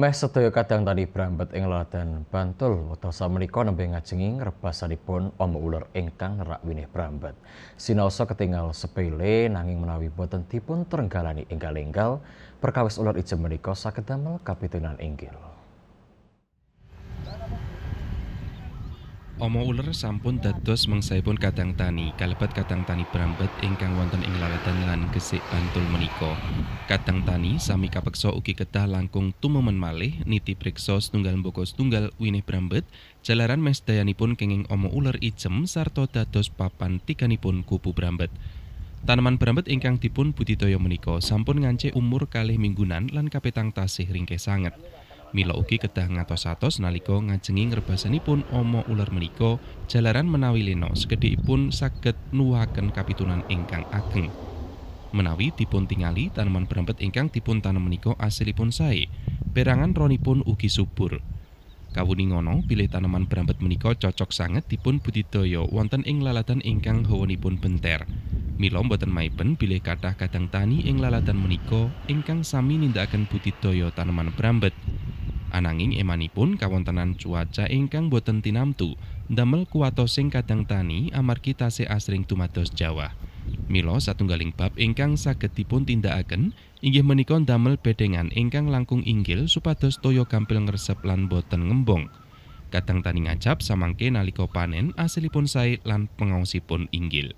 Meh sedaya kadang tani brambet ing ladan Bantul wedasa menika nembe ngajengi ngrebasanipun om ular ingkang nerak winih brambet. Sinaosa ketinggal sepele nanging menawi boten dipun terenggalani enggal-enggal perkawis ular ijem menika saged damel kapitunan inggil. Omo uler sampun dados mengsaipun kadang tani, kalebet kadang tani brambet ingkang wonten ing laladan lan gesik bantul menika. Kadang tani sami kapeksa ugi kedah langkung tumemen malih niti priksa setunggal mboko setunggal winih brambet, jalaran mesdayanipun kenging omo uler ijem sarta dados papan tikanipun kupu brambet. Tanaman brambet ingkang dipun budidaya menika sampun ngancik umur kalih minggunan lan kapetang tasih ringkeh sanget. Mila ugi kedah ngatos-atos nalika ngajengi ngerbasanipun omo ular menika jalaran menawi Leno sekedhipun saged nuwaken kapitunan ingkang ageng. Menawi dipun tingali tanaman berempet ingkang dipun tanam menika asilipun sae. Berangan ronipun ugi subur. Kawuni ngono, pilih tanaman berambat menika cocok sangat dipun budidaya wonten ing lalatan ingkang hawanipun benter. Mila mboten maipen pilih kathah kadang tani ing lalatan menika ingkang sami nindakaken budidaya tanaman berambat. Ananging emanipun kawontenan cuaca ingkang boten tinamtu damel kuwatosing kadang tani amargi tasih asring tumados Jawa. Mila satunggaling bab ingkang saged dipun tindakaken inggih menika damel bedengan ingkang langkung inggil supados toyo gampil ngresep lan boten ngembong. Kadang tani ngacap samangke nalika panen asilipun sae lan pengaosipun inggil.